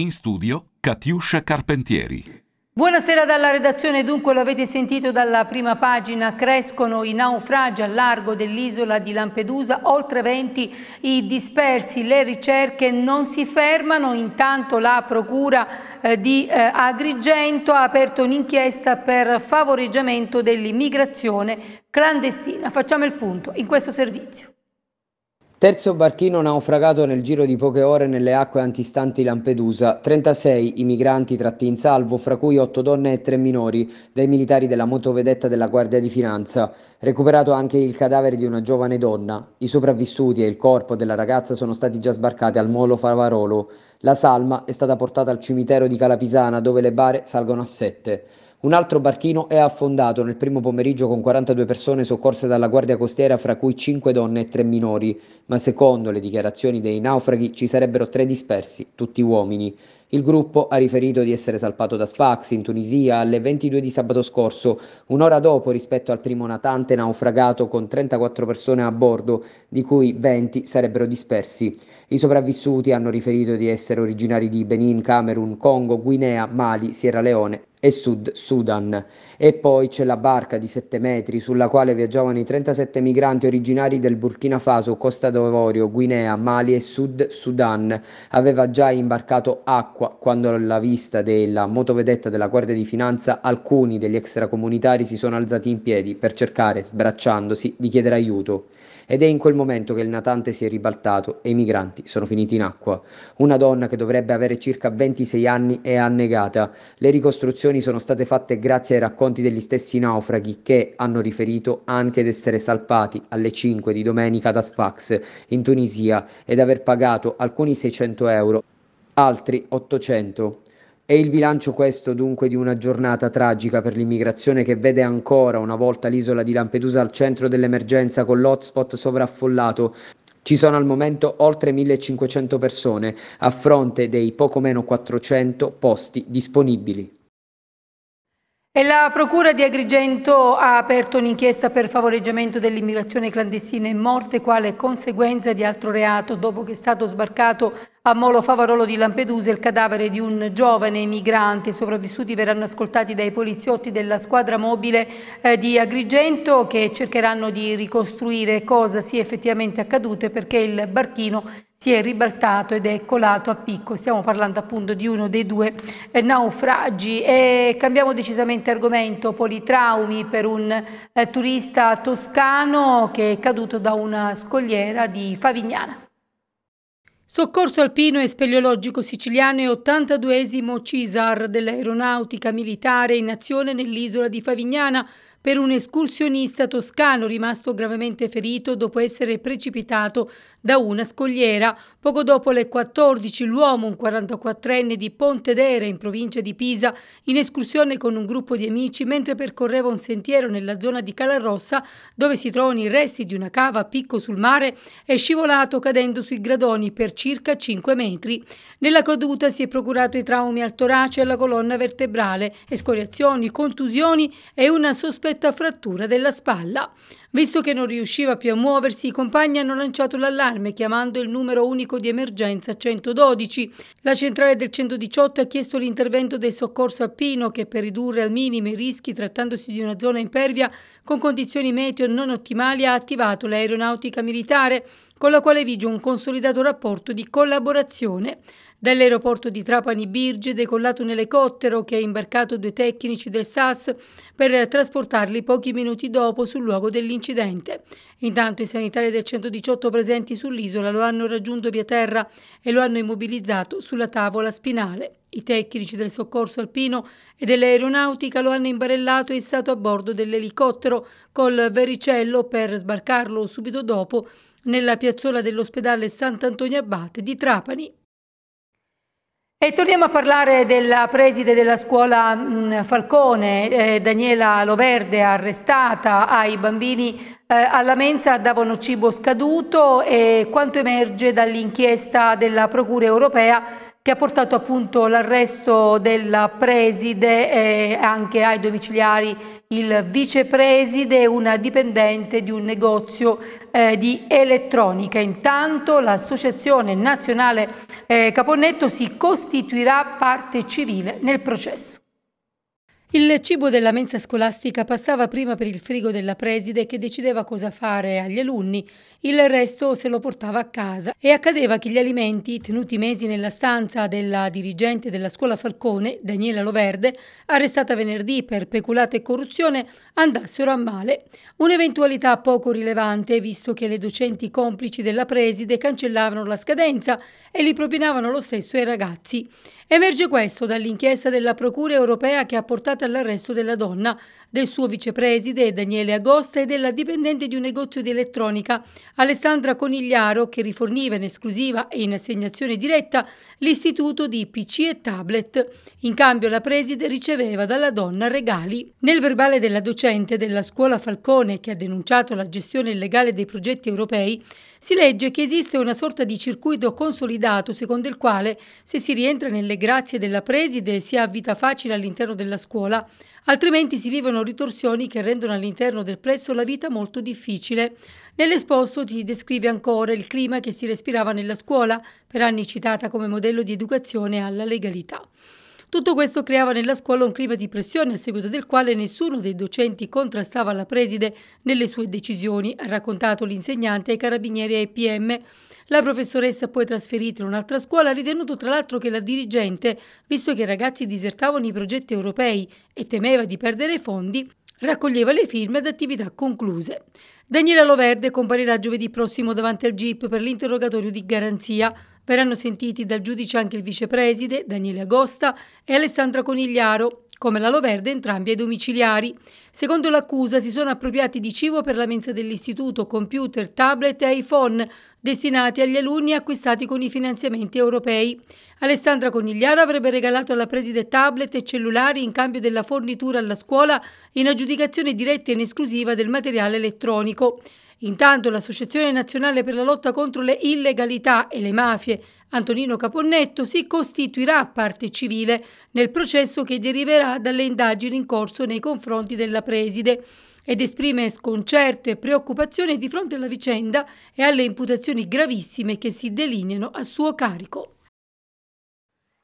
In studio Katiuscia Carpentieri. Buonasera dalla redazione, dunque lo avete sentito dalla prima pagina, crescono i naufragi al largo dell'isola di Lampedusa, oltre 20 i dispersi, le ricerche non si fermano, intanto la procura eh, di eh, Agrigento ha aperto un'inchiesta per favoreggiamento dell'immigrazione clandestina. Facciamo il punto in questo servizio. Terzo barchino naufragato nel giro di poche ore nelle acque antistanti Lampedusa, 36 i migranti tratti in salvo, fra cui 8 donne e 3 minori, dai militari della motovedetta della Guardia di Finanza. Recuperato anche il cadavere di una giovane donna. I sopravvissuti e il corpo della ragazza sono stati già sbarcati al molo Favarolo. La salma è stata portata al cimitero di Calapisana dove le bare salgono a sette. Un altro barchino è affondato nel primo pomeriggio con 42 persone soccorse dalla Guardia Costiera, fra cui 5 donne e 3 minori, ma secondo le dichiarazioni dei naufraghi ci sarebbero 3 dispersi, tutti uomini. Il gruppo ha riferito di essere salpato da Sfax in Tunisia alle 22 di sabato scorso, un'ora dopo rispetto al primo natante naufragato con 34 persone a bordo, di cui 20 sarebbero dispersi. I sopravvissuti hanno riferito di essere originari di Benin, Camerun, Congo, Guinea, Mali, Sierra Leone e Sud Sudan. E poi c'è la barca di 7 metri sulla quale viaggiavano i 37 migranti originari del Burkina Faso, Costa d'Avorio, Guinea, Mali e Sud Sudan. Aveva già imbarcato acqua quando alla vista della motovedetta della Guardia di Finanza alcuni degli extracomunitari si sono alzati in piedi per cercare, sbracciandosi, di chiedere aiuto. Ed è in quel momento che il natante si è ribaltato e i migranti sono finiti in acqua. Una donna che dovrebbe avere circa 26 anni è annegata. Le ricostruzioni sono state fatte grazie ai racconti degli stessi naufraghi che hanno riferito anche di essere salpati alle 5 di domenica da Sfax in Tunisia ed aver pagato alcuni 600 euro, altri 800. È il bilancio questo dunque di una giornata tragica per l'immigrazione che vede ancora una volta l'isola di Lampedusa al centro dell'emergenza con l'hotspot sovraffollato. Ci sono al momento oltre 1500 persone a fronte dei poco meno 400 posti disponibili. E la Procura di Agrigento ha aperto un'inchiesta per favoreggiamento dell'immigrazione clandestina e morte quale conseguenza di altro reato dopo che è stato sbarcato a Molo Favarolo di Lampedusa il cadavere di un giovane migrante. I sopravvissuti verranno ascoltati dai poliziotti della squadra mobile eh, di Agrigento che cercheranno di ricostruire cosa sia effettivamente accaduto e perché il barchino si è ribaltato ed è colato a picco. Stiamo parlando appunto di uno dei due eh, naufragi. E cambiamo decisamente argomento, politraumi per un eh, turista toscano che è caduto da una scogliera di Favignana. Soccorso alpino e speleologico siciliano e 82esimo CISAR dell'aeronautica militare in azione nell'isola di Favignana per un escursionista toscano rimasto gravemente ferito dopo essere precipitato da una scogliera. Poco dopo le 14 l'uomo, un 44enne di Pontedera in provincia di Pisa, in escursione con un gruppo di amici mentre percorreva un sentiero nella zona di Calarossa dove si trovano i resti di una cava a picco sul mare, è scivolato cadendo sui gradoni per circa 5 metri. Nella caduta si è procurato i traumi al torace e alla colonna vertebrale, escoriazioni, contusioni e una sospetta frattura della spalla. Visto che non riusciva più a muoversi, i compagni hanno lanciato l'allarme allarme chiamando il numero unico di emergenza 112. La centrale del 118 ha chiesto l'intervento del soccorso alpino che per ridurre al minimo i rischi trattandosi di una zona impervia con condizioni meteo non ottimali ha attivato l'aeronautica militare con la quale vige un consolidato rapporto di collaborazione. Dall'aeroporto di Trapani Birge, è decollato un elicottero che ha imbarcato due tecnici del SAS per trasportarli pochi minuti dopo sul luogo dell'incidente. Intanto i sanitari del 118 presenti sull'isola lo hanno raggiunto via terra e lo hanno immobilizzato sulla tavola spinale. I tecnici del soccorso alpino e dell'aeronautica lo hanno imbarellato e stato a bordo dell'elicottero col vericello per sbarcarlo subito dopo nella piazzola dell'ospedale Sant'Antonio Abate di Trapani. E torniamo a parlare della preside della scuola mh, Falcone, eh, Daniela Loverde, arrestata, ai bambini eh, alla mensa davano cibo scaduto e quanto emerge dall'inchiesta della Procura europea che ha portato appunto l'arresto della preside e eh, anche ai domiciliari il vicepreside e una dipendente di un negozio eh, di elettronica. Intanto l'Associazione Nazionale eh, Caponnetto si costituirà parte civile nel processo. Il cibo della mensa scolastica passava prima per il frigo della preside che decideva cosa fare agli alunni, il resto se lo portava a casa e accadeva che gli alimenti, tenuti mesi nella stanza della dirigente della scuola Falcone, Daniela Loverde, arrestata venerdì per peculato e corruzione, andassero a male. Un'eventualità poco rilevante, visto che le docenti complici della preside cancellavano la scadenza e li propinavano lo stesso ai ragazzi. Emerge questo dall'inchiesta della Procura europea che ha portato all'arresto della donna, del suo vicepreside Daniele Agosta e della dipendente di un negozio di elettronica, Alessandra Conigliaro, che riforniva in esclusiva e in assegnazione diretta l'istituto di PC e tablet. In cambio la preside riceveva dalla donna regali. Nel verbale della docente docente della scuola Falcone che ha denunciato la gestione illegale dei progetti europei, si legge che esiste una sorta di circuito consolidato secondo il quale se si rientra nelle grazie della preside si ha vita facile all'interno della scuola, altrimenti si vivono ritorsioni che rendono all'interno del plesso la vita molto difficile. Nell'esposto si descrive ancora il clima che si respirava nella scuola, per anni citata come modello di educazione alla legalità. Tutto questo creava nella scuola un clima di pressione a seguito del quale nessuno dei docenti contrastava la preside nelle sue decisioni, ha raccontato l'insegnante ai carabinieri e PM. La professoressa poi trasferita in un'altra scuola ha ritenuto tra l'altro che la dirigente, visto che i ragazzi disertavano i progetti europei e temeva di perdere fondi, raccoglieva le firme ad attività concluse. Daniela Loverde comparirà giovedì prossimo davanti al GIP per l'interrogatorio di garanzia. Verranno sentiti dal giudice anche il vicepreside Daniele Agosta e Alessandra Conigliaro, come la Loverde entrambi ai domiciliari. Secondo l'accusa si sono appropriati di cibo per la mensa dell'istituto, computer, tablet e iPhone destinati agli alunni acquistati con i finanziamenti europei. Alessandra Conigliaro avrebbe regalato alla preside tablet e cellulari in cambio della fornitura alla scuola in aggiudicazione diretta e in esclusiva del materiale elettronico. Intanto l'Associazione Nazionale per la lotta contro le illegalità e le mafie Antonino Caponnetto si costituirà parte civile nel processo che deriverà dalle indagini in corso nei confronti della preside ed esprime sconcerto e preoccupazione di fronte alla vicenda e alle imputazioni gravissime che si delineano a suo carico.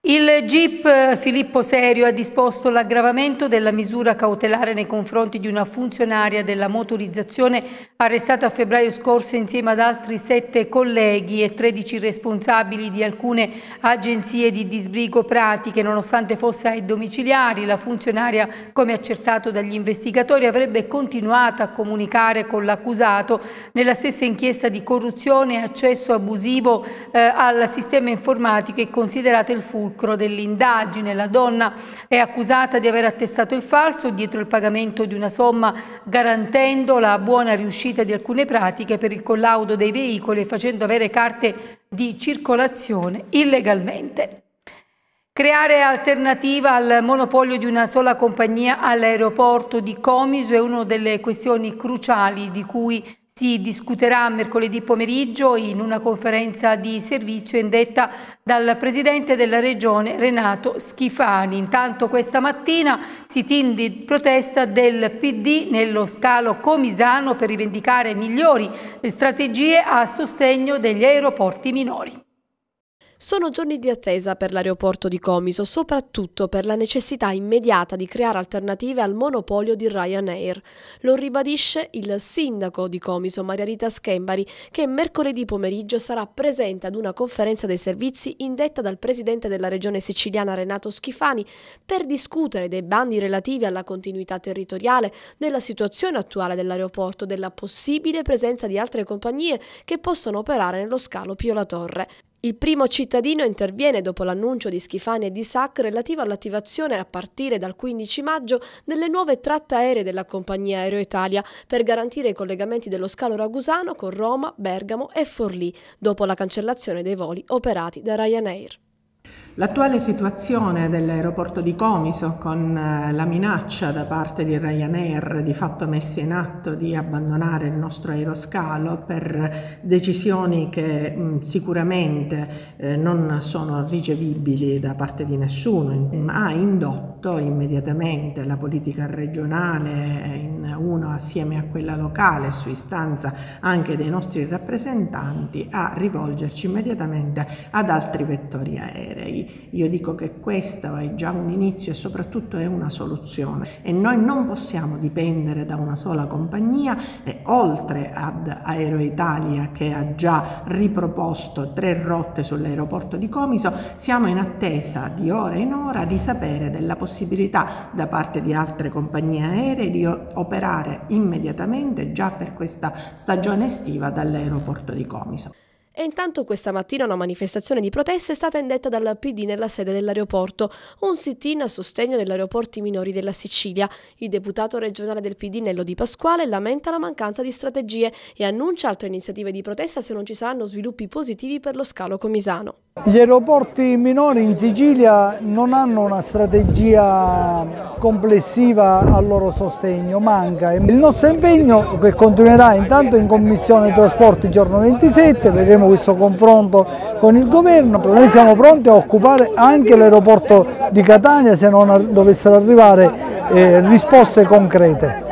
Il GIP Filippo Serio ha disposto l'aggravamento della misura cautelare nei confronti di una funzionaria della motorizzazione arrestata a febbraio scorso insieme ad altri sette colleghi e 13 responsabili di alcune agenzie di disbrigo pratiche. Nonostante fosse ai domiciliari, la funzionaria, come accertato dagli investigatori, avrebbe continuato a comunicare con l'accusato nella stessa inchiesta di corruzione e accesso abusivo eh, al sistema informatico e considerato il fulcro fulcro dell'indagine. La donna è accusata di aver attestato il falso dietro il pagamento di una somma garantendo la buona riuscita di alcune pratiche per il collaudo dei veicoli e facendo avere carte di circolazione illegalmente. Creare alternativa al monopolio di una sola compagnia all'aeroporto di Comiso è una delle questioni cruciali di cui si discuterà mercoledì pomeriggio in una conferenza di servizio indetta dal Presidente della Regione Renato Schifani. Intanto questa mattina si tinde protesta del PD nello scalo Comisano per rivendicare migliori strategie a sostegno degli aeroporti minori. Sono giorni di attesa per l'aeroporto di Comiso, soprattutto per la necessità immediata di creare alternative al monopolio di Ryanair. Lo ribadisce il sindaco di Comiso, Maria Rita Schembari, che mercoledì pomeriggio sarà presente ad una conferenza dei servizi indetta dal presidente della regione siciliana Renato Schifani per discutere dei bandi relativi alla continuità territoriale, della situazione attuale dell'aeroporto, della possibile presenza di altre compagnie che possano operare nello scalo Pio La Torre. Il primo cittadino interviene dopo l'annuncio di Schifani e di SAC relativo all'attivazione a partire dal 15 maggio delle nuove tratte aeree della compagnia Aeroitalia per garantire i collegamenti dello scalo ragusano con Roma, Bergamo e Forlì dopo la cancellazione dei voli operati da Ryanair. L'attuale situazione dell'aeroporto di Comiso con eh, la minaccia da parte di Ryanair di fatto messa in atto di abbandonare il nostro aeroscalo per decisioni che mh, mm, sicuramente eh, non sono ricevibili da parte di nessuno mm, ha indotto immediatamente la politica regionale eh, in uno assieme a quella locale su istanza anche dei nostri rappresentanti a rivolgerci immediatamente ad altri vettori aerei io dico che questo è già un inizio e soprattutto è una soluzione e noi non possiamo dipendere da una sola compagnia e oltre ad Aero Italia che ha già riproposto tre rotte sull'aeroporto di Comiso, siamo in attesa di ora in ora di sapere della possibilità da parte di altre compagnie aeree di operare immediatamente già per questa stagione estiva dall'aeroporto di Comiso. E intanto questa mattina una manifestazione di protesta è stata indetta dal PD nella sede dell'aeroporto, un sit-in a sostegno degli aeroporti minori della Sicilia. Il deputato regionale del PD Nello Di Pasquale lamenta la mancanza di strategie e annuncia altre iniziative di protesta se non ci saranno sviluppi positivi per lo scalo comisano. Gli aeroporti minori in Sicilia non hanno una strategia complessiva al loro sostegno, manca. Il nostro impegno che continuerà intanto in Commissione Trasporti giorno 27, vedremo questo confronto con il governo, noi siamo pronti a occupare anche l'aeroporto di Catania se non dovessero arrivare eh, risposte concrete.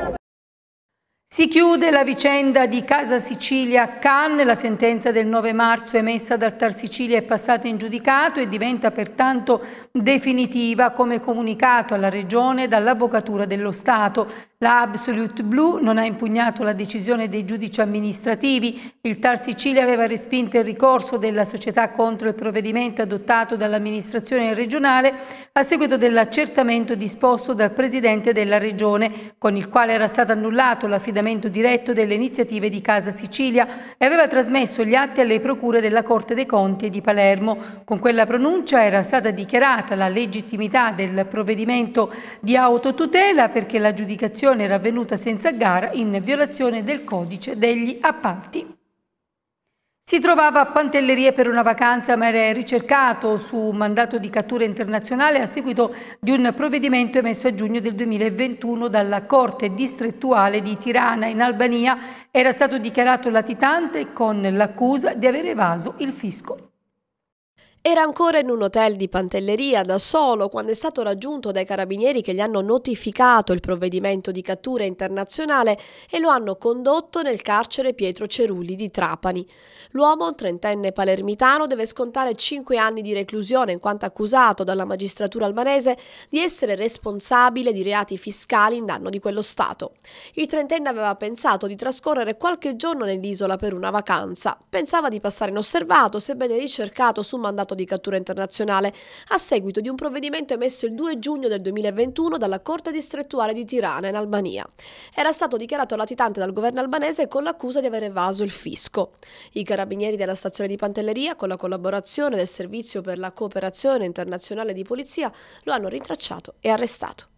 Si chiude la vicenda di Casa Sicilia a Cannes, la sentenza del 9 marzo emessa dal Tar Sicilia è passata in giudicato e diventa pertanto definitiva come comunicato alla Regione dall'Avvocatura dello Stato. La Absolute Blue non ha impugnato la decisione dei giudici amministrativi. Il Tar Sicilia aveva respinto il ricorso della società contro il provvedimento adottato dall'amministrazione regionale a seguito dell'accertamento disposto dal presidente della regione, con il quale era stato annullato l'affidamento diretto delle iniziative di Casa Sicilia e aveva trasmesso gli atti alle procure della Corte dei Conti e di Palermo. Con quella pronuncia era stata dichiarata la legittimità del provvedimento di autotutela perché l'aggiudicazione concessione era avvenuta senza gara in violazione del codice degli appalti. Si trovava a Pantellerie per una vacanza ma era ricercato su mandato di cattura internazionale a seguito di un provvedimento emesso a giugno del 2021 dalla Corte distrettuale di Tirana in Albania. Era stato dichiarato latitante con l'accusa di aver evaso il fisco. Era ancora in un hotel di Pantelleria da solo quando è stato raggiunto dai carabinieri che gli hanno notificato il provvedimento di cattura internazionale e lo hanno condotto nel carcere Pietro Cerulli di Trapani. L'uomo, trentenne palermitano, deve scontare 5 anni di reclusione in quanto accusato dalla magistratura albanese di essere responsabile di reati fiscali in danno di quello Stato. Il trentenne aveva pensato di trascorrere qualche giorno nell'isola per una vacanza. Pensava di passare inosservato, sebbene ricercato su mandato di cattura internazionale a seguito di un provvedimento emesso il 2 giugno del 2021 dalla Corte distrettuale di Tirana in Albania. Era stato dichiarato latitante dal governo albanese con l'accusa di aver evaso il fisco. I carabinieri della stazione di Pantelleria, con la collaborazione del Servizio per la Cooperazione Internazionale di Polizia, lo hanno rintracciato e arrestato.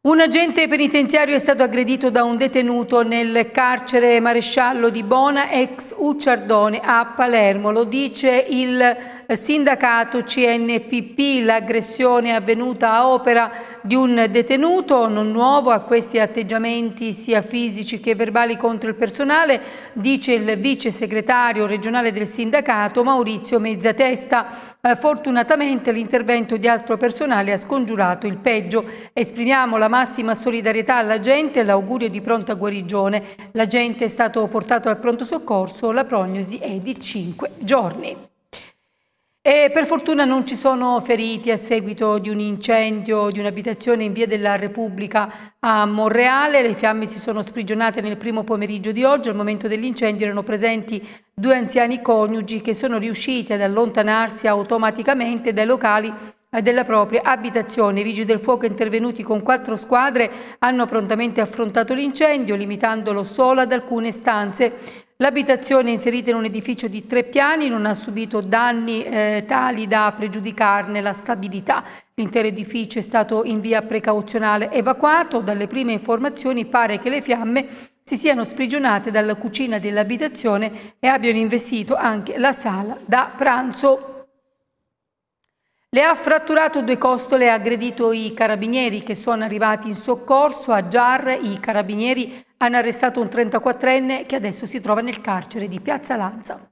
Un agente penitenziario è stato aggredito da un detenuto nel carcere maresciallo di Bona ex Ucciardone a Palermo, lo dice il sindacato CNPP, l'aggressione avvenuta a opera di un detenuto, non nuovo a questi atteggiamenti sia fisici che verbali contro il personale, dice il vice segretario regionale del sindacato Maurizio Mezzatesta. Eh, fortunatamente l'intervento di altro personale ha scongiurato il peggio. Esprimiamo la massima solidarietà alla gente e l'augurio di pronta guarigione. La gente è stato portato al pronto soccorso, la prognosi è di 5 giorni. E per fortuna non ci sono feriti a seguito di un incendio di un'abitazione in via della Repubblica a Monreale. Le fiamme si sono sprigionate nel primo pomeriggio di oggi. Al momento dell'incendio erano presenti due anziani coniugi che sono riusciti ad allontanarsi automaticamente dai locali della propria abitazione. I vigili del fuoco intervenuti con quattro squadre hanno prontamente affrontato l'incendio limitandolo solo ad alcune stanze L'abitazione inserita in un edificio di tre piani non ha subito danni eh, tali da pregiudicarne la stabilità. L'intero edificio è stato in via precauzionale evacuato. Dalle prime informazioni pare che le fiamme si siano sprigionate dalla cucina dell'abitazione e abbiano investito anche la sala da pranzo. Le ha fratturato due costole e aggredito i carabinieri che sono arrivati in soccorso a Giar. I carabinieri hanno arrestato un 34enne che adesso si trova nel carcere di Piazza Lanza.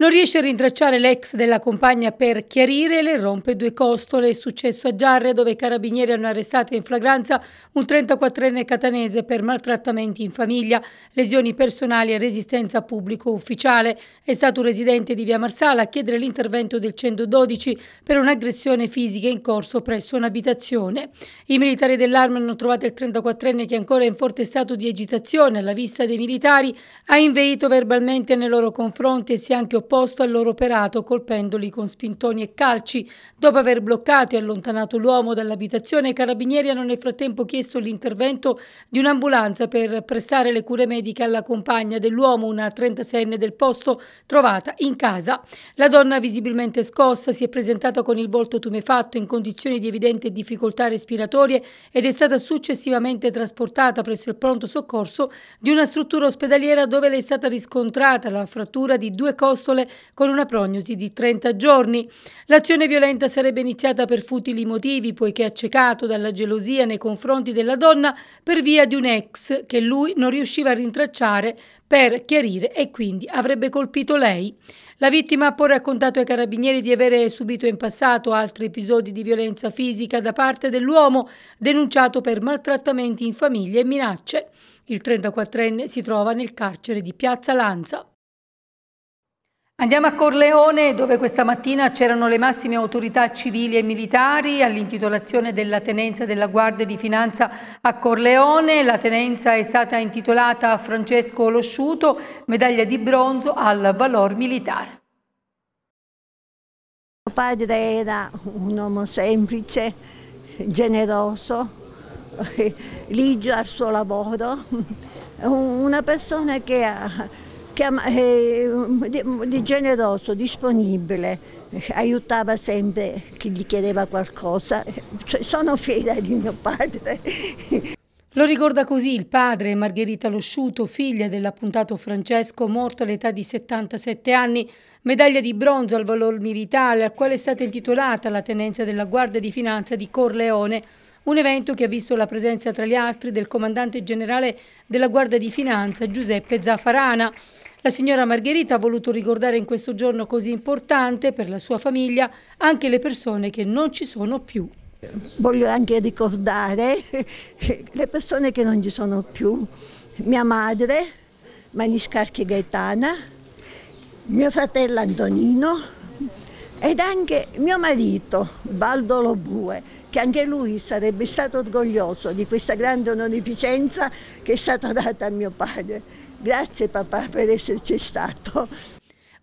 Non riesce a rintracciare l'ex della compagna per chiarire, le rompe due costole. È successo a Giarre, dove i carabinieri hanno arrestato in flagranza un 34enne catanese per maltrattamenti in famiglia, lesioni personali e resistenza pubblico ufficiale. È stato un residente di Via Marsala a chiedere l'intervento del 112 per un'aggressione fisica in corso presso un'abitazione. I militari dell'arma hanno trovato il 34enne che ancora è in forte stato di agitazione alla vista dei militari, ha inveito verbalmente nei loro confronti e si è anche opposto opposto al loro operato colpendoli con spintoni e calci. Dopo aver bloccato e allontanato l'uomo dall'abitazione, i carabinieri hanno nel frattempo chiesto l'intervento di un'ambulanza per prestare le cure mediche alla compagna dell'uomo, una 36enne del posto, trovata in casa. La donna, visibilmente scossa, si è presentata con il volto tumefatto in condizioni di evidente difficoltà respiratorie ed è stata successivamente trasportata presso il pronto soccorso di una struttura ospedaliera dove le è stata riscontrata la frattura di due costole spagnole con una prognosi di 30 giorni. L'azione violenta sarebbe iniziata per futili motivi, poiché accecato dalla gelosia nei confronti della donna per via di un ex che lui non riusciva a rintracciare per chiarire e quindi avrebbe colpito lei. La vittima ha poi raccontato ai carabinieri di avere subito in passato altri episodi di violenza fisica da parte dell'uomo, denunciato per maltrattamenti in famiglia e minacce. Il 34enne si trova nel carcere di Piazza Lanza. Andiamo a Corleone dove questa mattina c'erano le massime autorità civili e militari all'intitolazione della tenenza della Guardia di Finanza a Corleone. La tenenza è stata intitolata a Francesco Losciuto, medaglia di bronzo al valor militare. Mio padre era un uomo semplice, generoso, ligio al suo lavoro, una persona che ha eh, di generoso, disponibile, aiutava sempre chi gli chiedeva qualcosa. Cioè, sono fiera di mio padre. Lo ricorda così il padre, Margherita Losciuto, figlia dell'appuntato Francesco, morto all'età di 77 anni, medaglia di bronzo al valor militare, al quale è stata intitolata la tenenza della Guardia di Finanza di Corleone, un evento che ha visto la presenza tra gli altri del comandante generale della Guardia di Finanza Giuseppe Zaffarana, la signora Margherita ha voluto ricordare in questo giorno così importante per la sua famiglia anche le persone che non ci sono più. Voglio anche ricordare le persone che non ci sono più. Mia madre, Maniscarchi Gaetana, mio fratello Antonino ed anche mio marito, Baldo Lobue, che anche lui sarebbe stato orgoglioso di questa grande onorificenza che è stata data a mio padre. Grazie papà per esserci stato.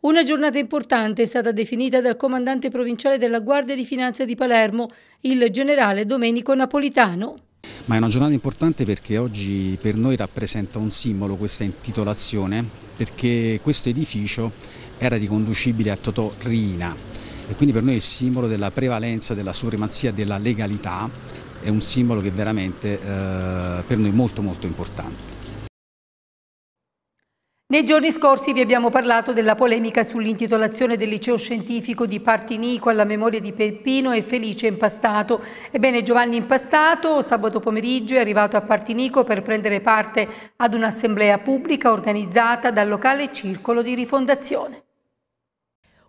Una giornata importante è stata definita dal comandante provinciale della Guardia di Finanza di Palermo, il generale Domenico Napolitano. Ma è una giornata importante perché oggi per noi rappresenta un simbolo questa intitolazione, perché questo edificio era riconducibile a Totò Riina e quindi per noi è il simbolo della prevalenza, della supremazia, della legalità, è un simbolo che veramente eh, per noi è molto molto importante. Nei giorni scorsi vi abbiamo parlato della polemica sull'intitolazione del liceo scientifico di Partinico alla memoria di Peppino e Felice Impastato. Ebbene Giovanni Impastato sabato pomeriggio è arrivato a Partinico per prendere parte ad un'assemblea pubblica organizzata dal locale circolo di rifondazione.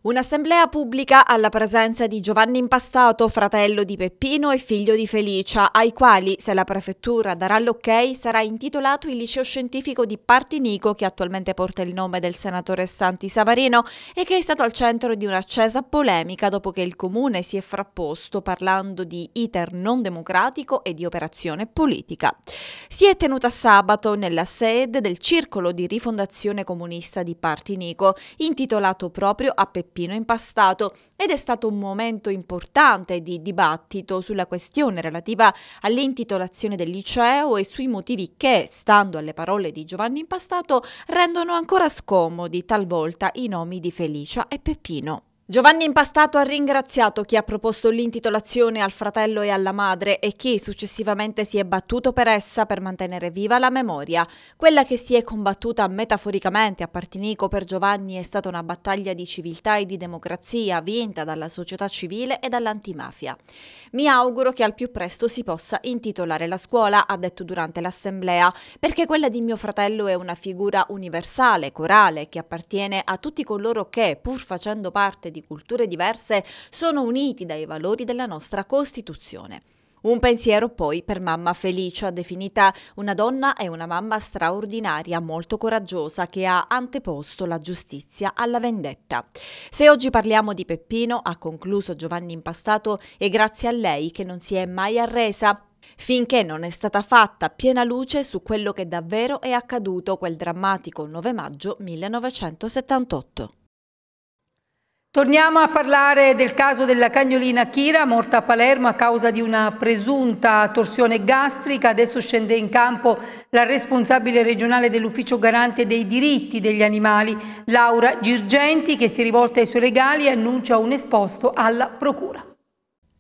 Un'assemblea pubblica alla presenza di Giovanni Impastato, fratello di Peppino e figlio di Felicia, ai quali, se la prefettura darà l'ok, sarà intitolato il liceo scientifico di Partinico, che attualmente porta il nome del senatore Santi Savarino e che è stato al centro di un'accesa polemica dopo che il comune si è frapposto parlando di iter non democratico e di operazione politica. Si è tenuta sabato nella sede del Circolo di Rifondazione Comunista di Partinico, intitolato proprio a Peppino Peppino Impastato ed è stato un momento importante di dibattito sulla questione relativa all'intitolazione del liceo e sui motivi che, stando alle parole di Giovanni Impastato, rendono ancora scomodi talvolta i nomi di Felicia e Peppino. Giovanni Impastato ha ringraziato chi ha proposto l'intitolazione al fratello e alla madre e chi successivamente si è battuto per essa per mantenere viva la memoria. Quella che si è combattuta metaforicamente a Partinico per Giovanni è stata una battaglia di civiltà e di democrazia vinta dalla società civile e dall'antimafia. Mi auguro che al più presto si possa intitolare la scuola, ha detto durante l'assemblea, perché quella di mio fratello è una figura universale, corale, che appartiene a tutti coloro che, pur facendo parte di di culture diverse sono uniti dai valori della nostra Costituzione. Un pensiero poi per mamma Felicia, definita una donna e una mamma straordinaria, molto coraggiosa, che ha anteposto la giustizia alla vendetta. Se oggi parliamo di Peppino, ha concluso Giovanni Impastato, è grazie a lei che non si è mai arresa, finché non è stata fatta piena luce su quello che davvero è accaduto quel drammatico 9 maggio 1978. Torniamo a parlare del caso della cagnolina Kira, morta a Palermo a causa di una presunta torsione gastrica. Adesso scende in campo la responsabile regionale dell'Ufficio Garante dei diritti degli animali, Laura Girgenti, che si rivolta ai suoi legali e annuncia un esposto alla Procura.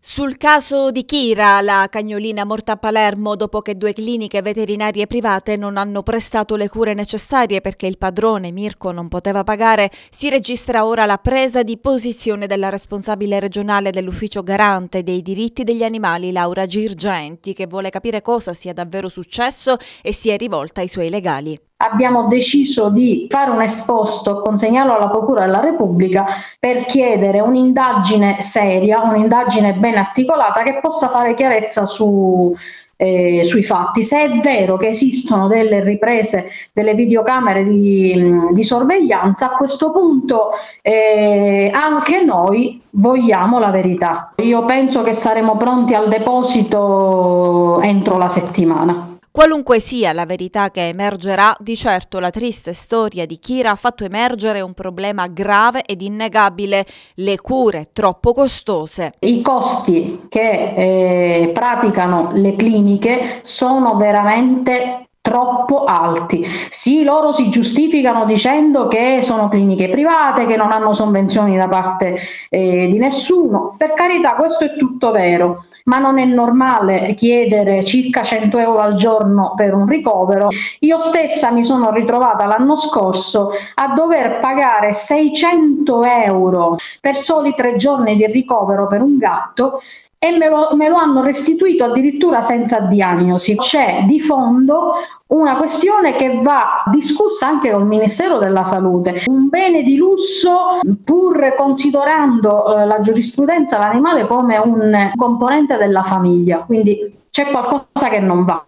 Sul caso di Kira, la cagnolina morta a Palermo dopo che due cliniche veterinarie private non hanno prestato le cure necessarie perché il padrone Mirko non poteva pagare, si registra ora la presa di posizione della responsabile regionale dell'ufficio garante dei diritti degli animali Laura Girgenti che vuole capire cosa sia davvero successo e si è rivolta ai suoi legali abbiamo deciso di fare un esposto, consegnarlo alla Procura della Repubblica per chiedere un'indagine seria, un'indagine ben articolata che possa fare chiarezza su, eh, sui fatti. Se è vero che esistono delle riprese, delle videocamere di, di sorveglianza, a questo punto eh, anche noi vogliamo la verità. Io penso che saremo pronti al deposito entro la settimana. Qualunque sia la verità che emergerà, di certo la triste storia di Kira ha fatto emergere un problema grave ed innegabile, le cure troppo costose. I costi che eh, praticano le cliniche sono veramente troppo alti. Sì, loro si giustificano dicendo che sono cliniche private, che non hanno sovvenzioni da parte eh, di nessuno. Per carità, questo è tutto vero, ma non è normale chiedere circa 100 euro al giorno per un ricovero. Io stessa mi sono ritrovata l'anno scorso a dover pagare 600 euro per soli tre giorni di ricovero per un gatto e me lo, me lo, hanno restituito addirittura senza diagnosi. C'è di fondo una questione che va discussa anche col Ministero della Salute, un bene di lusso pur considerando eh, la giurisprudenza l'animale come un componente della famiglia, quindi c'è qualcosa che non va.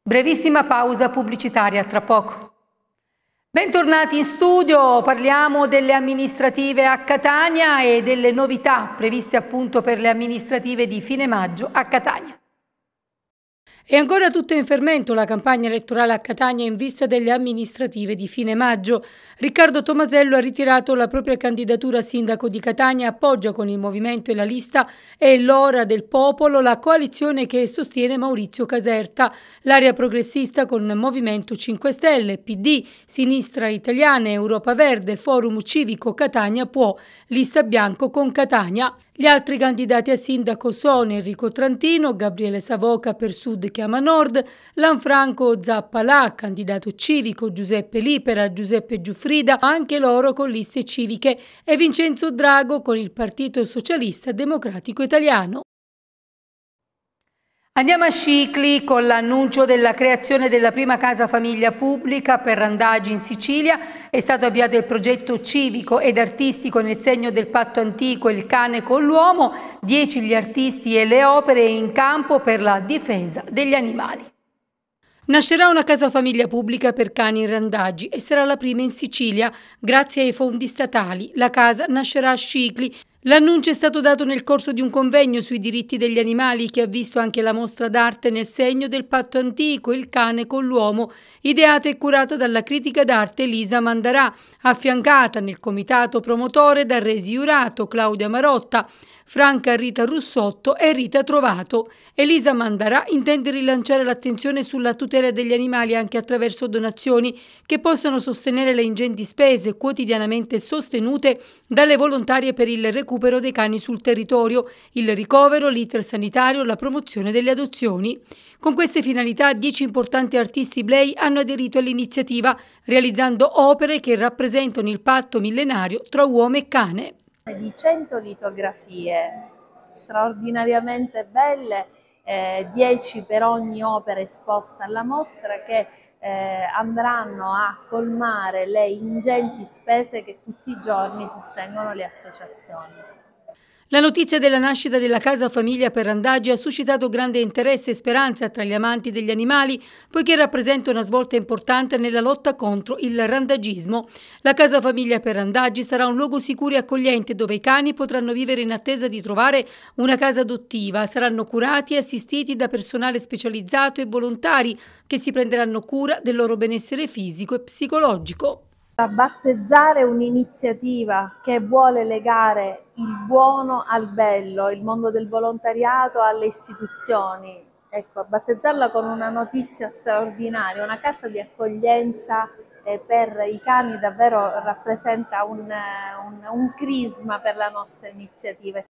Brevissima pausa pubblicitaria, tra poco. Bentornati in studio, parliamo delle amministrative a Catania e delle novità previste appunto per le amministrative di fine maggio a Catania. È ancora tutta in fermento la campagna elettorale a Catania in vista delle amministrative di fine maggio. Riccardo Tomasello ha ritirato la propria candidatura a sindaco di Catania, appoggia con il movimento e la lista È l'ora del popolo la coalizione che sostiene Maurizio Caserta, l'area progressista con Movimento 5 Stelle, PD, Sinistra Italiana, Europa Verde, Forum Civico Catania Può, lista bianco con Catania. Gli altri candidati a sindaco sono Enrico Trantino, Gabriele Savoca per Sud chiama Nord, Lanfranco Zappalà, candidato civico, Giuseppe Lipera, Giuseppe Giuffrida, anche loro con liste civiche, e Vincenzo Drago con il Partito Socialista Democratico Italiano. Andiamo a Scicli con l'annuncio della creazione della prima casa famiglia pubblica per randaggi in Sicilia. È stato avviato il progetto civico ed artistico nel segno del patto antico Il cane con l'uomo, 10 gli artisti e le opere in campo per la difesa degli animali. Nascerà una casa famiglia pubblica per cani in randaggi e sarà la prima in Sicilia. Grazie ai fondi statali, la casa nascerà a Scicli, L'annuncio è stato dato nel corso di un convegno sui diritti degli animali che ha visto anche la mostra d'arte nel segno del patto antico Il cane con l'uomo, ideata e curata dalla critica d'arte Elisa Mandarà, affiancata nel comitato promotore da Resi Jurato, Claudia Marotta, Franca Rita Russotto e Rita Trovato. Elisa Mandarà intende rilanciare l'attenzione sulla tutela degli animali anche attraverso donazioni che possano sostenere le ingenti spese quotidianamente sostenute dalle volontarie per il recupero dei cani sul territorio, il ricovero, l'iter sanitario, la promozione delle adozioni. Con queste finalità dieci importanti artisti Blay hanno aderito all'iniziativa, realizzando opere che rappresentano il patto millenario tra uomo e cane di 100 litografie straordinariamente belle, eh, 10 per ogni opera esposta alla mostra che eh, andranno a colmare le ingenti spese che tutti i giorni sostengono le associazioni. La notizia della nascita della casa famiglia per Randaggi ha suscitato grande interesse e speranza tra gli amanti degli animali, poiché rappresenta una svolta importante nella lotta contro il randagismo. La casa famiglia per Randaggi sarà un luogo sicuro e accogliente dove i cani potranno vivere in attesa di trovare una casa adottiva. Saranno curati e assistiti da personale specializzato e volontari che si prenderanno cura del loro benessere fisico e psicologico. Rabbattezzare battezzare un'iniziativa che vuole legare il buono al bello, il mondo del volontariato alle istituzioni. Ecco, battezzarla con una notizia straordinaria, una casa di accoglienza eh, per i cani davvero rappresenta un, eh, un, un crisma per la nostra iniziativa. E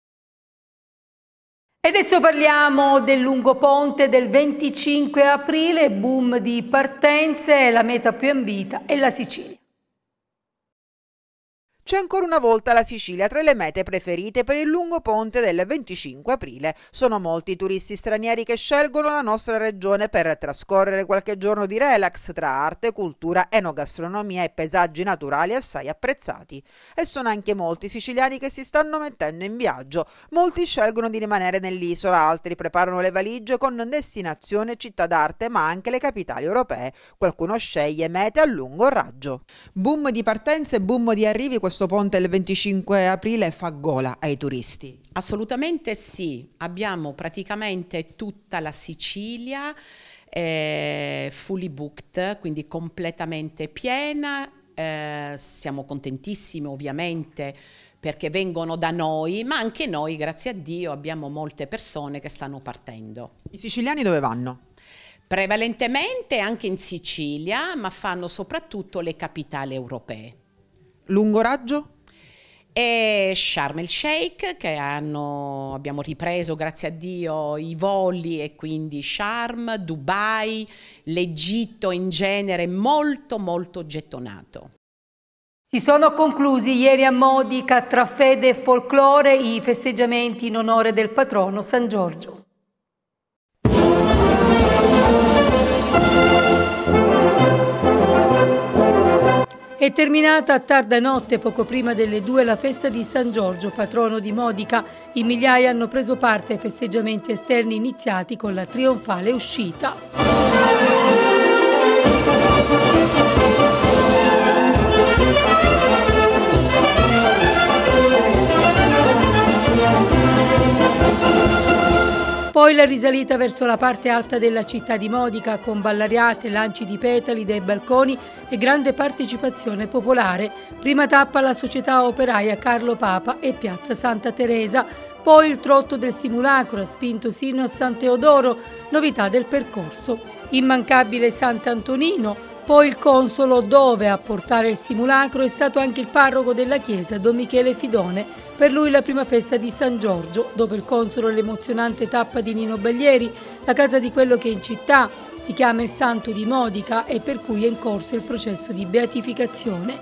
adesso parliamo del lungo ponte del 25 aprile, boom di partenze, la meta più ambita è la Sicilia. C'è ancora una volta la Sicilia tra le mete preferite per il lungo ponte del 25 aprile. Sono molti i turisti stranieri che scelgono la nostra regione per trascorrere qualche giorno di relax tra arte, cultura, enogastronomia e paesaggi naturali assai apprezzati. E sono anche molti siciliani che si stanno mettendo in viaggio. Molti scelgono di rimanere nell'isola, altri preparano le valigie con destinazione città d'arte ma anche le capitali europee. Qualcuno sceglie mete a lungo raggio. Boom di partenze, e boom di arrivi questo questo ponte il 25 aprile fa gola ai turisti? Assolutamente sì, abbiamo praticamente tutta la Sicilia eh, fully booked, quindi completamente piena, eh, siamo contentissimi ovviamente perché vengono da noi, ma anche noi, grazie a Dio, abbiamo molte persone che stanno partendo. I siciliani dove vanno? Prevalentemente anche in Sicilia, ma fanno soprattutto le capitali europee lungo raggio e Sharm el Sheikh che hanno, abbiamo ripreso grazie a Dio i voli e quindi Sharm, Dubai, l'Egitto in genere molto molto gettonato. Si sono conclusi ieri a Modica tra fede e folklore i festeggiamenti in onore del patrono San Giorgio. È terminata a tarda notte, poco prima delle due, la festa di San Giorgio, patrono di Modica. In migliaia hanno preso parte ai festeggiamenti esterni iniziati con la trionfale uscita. Poi la risalita verso la parte alta della città di Modica con ballariate, lanci di petali dai balconi e grande partecipazione popolare. Prima tappa la società operaia Carlo Papa e Piazza Santa Teresa, poi il trotto del simulacro ha spinto sino a San Teodoro, novità del percorso. Immancabile Sant'Antonino, poi il consolo dove a portare il simulacro è stato anche il parroco della chiesa, Don Michele Fidone, per lui la prima festa di San Giorgio, dopo il consolo l'emozionante tappa di Nino Baglieri, la casa di quello che in città si chiama il Santo di Modica e per cui è in corso il processo di beatificazione.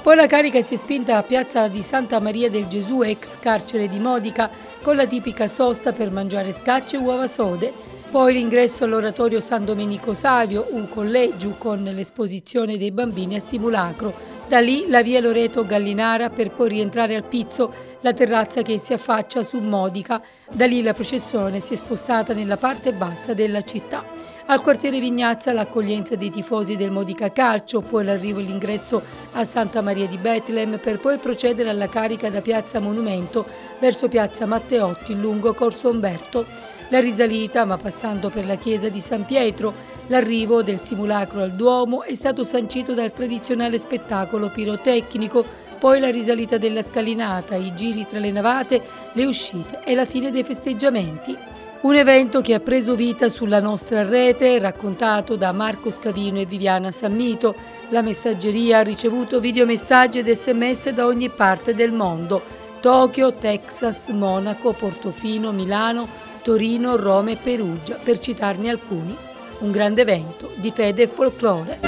Poi la carica si è spinta a piazza di Santa Maria del Gesù, ex carcere di Modica, con la tipica sosta per mangiare scacce e uova sode. Poi l'ingresso all'oratorio San Domenico Savio, un collegio con l'esposizione dei bambini a simulacro. Da lì la via Loreto Gallinara per poi rientrare al Pizzo, la terrazza che si affaccia su Modica. Da lì la processione si è spostata nella parte bassa della città. Al quartiere Vignazza l'accoglienza dei tifosi del Modica Calcio, poi l'arrivo e l'ingresso a Santa Maria di Betlem per poi procedere alla carica da Piazza Monumento verso Piazza Matteotti lungo Corso Umberto. La risalita, ma passando per la chiesa di San Pietro, l'arrivo del simulacro al Duomo è stato sancito dal tradizionale spettacolo pirotecnico, poi la risalita della scalinata, i giri tra le navate, le uscite e la fine dei festeggiamenti. Un evento che ha preso vita sulla nostra rete, raccontato da Marco Scavino e Viviana Sammito. La messaggeria ha ricevuto videomessaggi ed sms da ogni parte del mondo. Tokyo, Texas, Monaco, Portofino, Milano, Torino, Roma e Perugia, per citarne alcuni. Un grande evento di fede e folklore.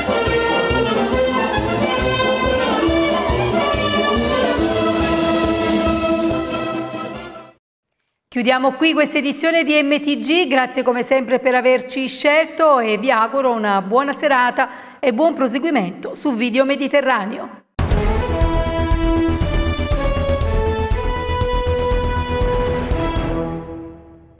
Chiudiamo qui questa edizione di MTG, grazie come sempre per averci scelto e vi auguro una buona serata e buon proseguimento su Video Mediterraneo.